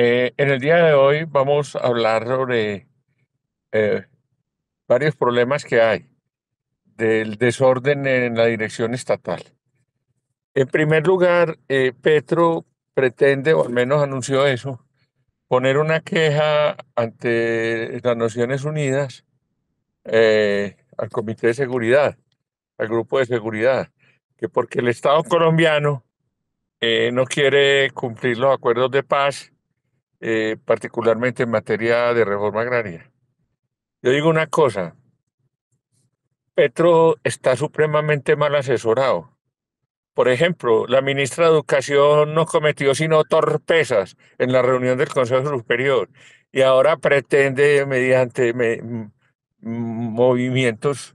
Eh, en el día de hoy vamos a hablar sobre eh, varios problemas que hay del desorden en la dirección estatal. En primer lugar, eh, Petro pretende, o al menos anunció eso, poner una queja ante las Naciones Unidas al Comité de Seguridad, al Grupo de Seguridad, que porque el Estado colombiano no quiere cumplir los acuerdos de paz, eh, particularmente en materia de reforma agraria. Yo digo una cosa, Petro está supremamente mal asesorado. Por ejemplo, la ministra de Educación no cometió sino torpezas en la reunión del Consejo Superior y ahora pretende mediante movimientos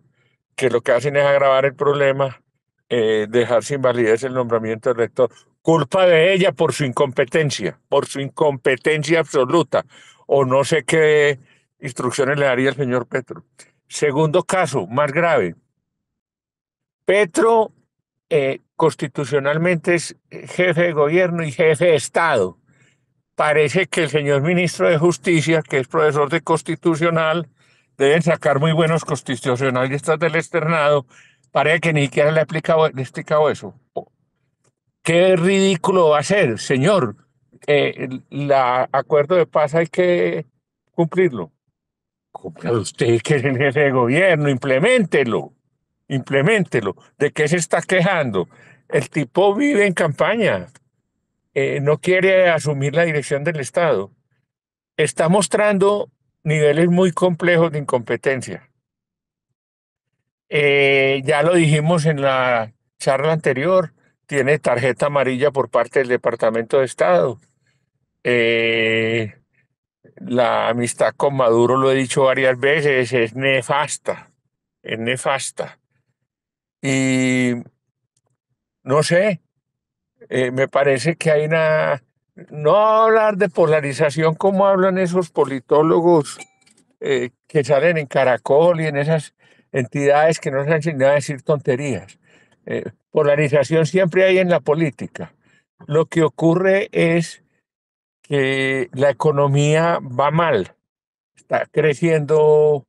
que lo que hacen es agravar el problema, eh, dejar sin validez el nombramiento del rector. Culpa de ella por su incompetencia, por su incompetencia absoluta. O no sé qué instrucciones le daría el señor Petro. Segundo caso, más grave. Petro eh, constitucionalmente es jefe de gobierno y jefe de Estado. Parece que el señor ministro de Justicia, que es profesor de constitucional, deben sacar muy buenos constitucionalistas del externado. Parece que ni siquiera le ha explicado eso qué ridículo va a ser, señor. el eh, acuerdo de paz hay que cumplirlo. usted que jefe de gobierno, implementelo, implementelo. ¿De qué se está quejando? El tipo vive en campaña, eh, no quiere asumir la dirección del Estado. Está mostrando niveles muy complejos de incompetencia. Eh, ya lo dijimos en la charla anterior, tiene tarjeta amarilla por parte del Departamento de Estado. Eh, la amistad con Maduro, lo he dicho varias veces, es nefasta, es nefasta. Y no sé, eh, me parece que hay una... No hablar de polarización como hablan esos politólogos eh, que salen en Caracol y en esas entidades que no se han enseñado a decir tonterías. Eh, polarización siempre hay en la política. Lo que ocurre es que la economía va mal, está creciendo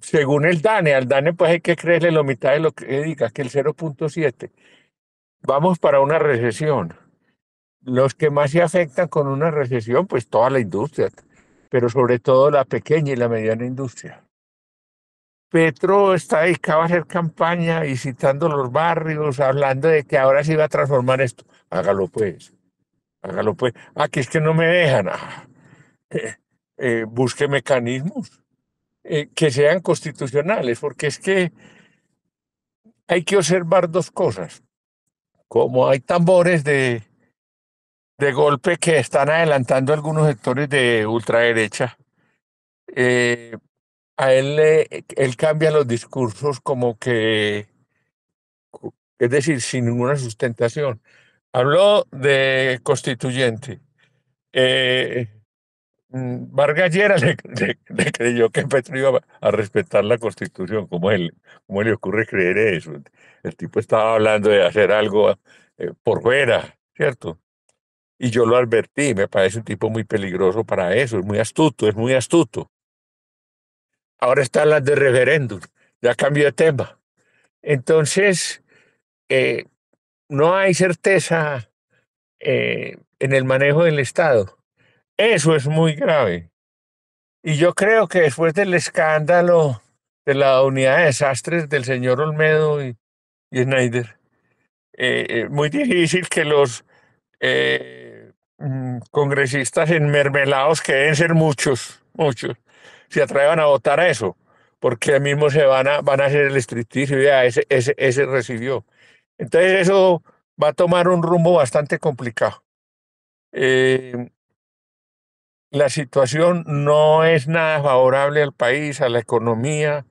según el DANE. Al DANE pues hay que creerle la mitad de lo que diga, que el 0.7. Vamos para una recesión. Los que más se afectan con una recesión, pues toda la industria, pero sobre todo la pequeña y la mediana industria. Petro está dedicado a hacer campaña, visitando los barrios, hablando de que ahora se iba a transformar esto. Hágalo pues, hágalo pues. Aquí es que no me dejan. Ah, eh, eh, busque mecanismos eh, que sean constitucionales, porque es que hay que observar dos cosas. Como hay tambores de, golpe que están adelantando algunos sectores de ultraderecha, a él, le, él cambia los discursos como que, es decir, sin ninguna sustentación. Habló de constituyente. Eh, mm, le, creyó que Petro iba a respetar la constitución. ¿Cómo, él, le ocurre creer eso? El tipo estaba hablando de hacer algo eh, por fuera, ¿cierto? Y yo lo advertí, me parece un tipo muy peligroso para eso, es muy astuto, es muy astuto ahora están las de referéndum, ya cambió de tema. Entonces, eh, no hay certeza eh, en el manejo del Estado. Eso es muy grave. Y yo creo que después del escándalo de la unidad de desastres del señor Olmedo y, Schneider, eh, muy difícil que los mm, congresistas enmermelados, que deben ser muchos, muchos, se atrevan a votar a eso, porque mismo se van a, van a hacer el estricticio y ese, ese, ese recibió. Entonces eso va a tomar un rumbo bastante complicado. Eh, la situación no es nada favorable al país, a la economía.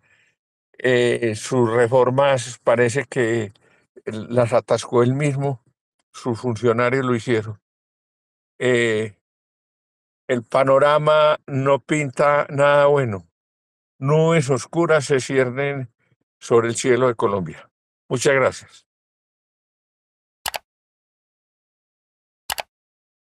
Eh, sus reformas parece que las atascó él mismo, sus funcionarios lo hicieron. Eh, el panorama no pinta nada bueno. Nubes oscuras se ciernen sobre el cielo de Colombia. Muchas gracias.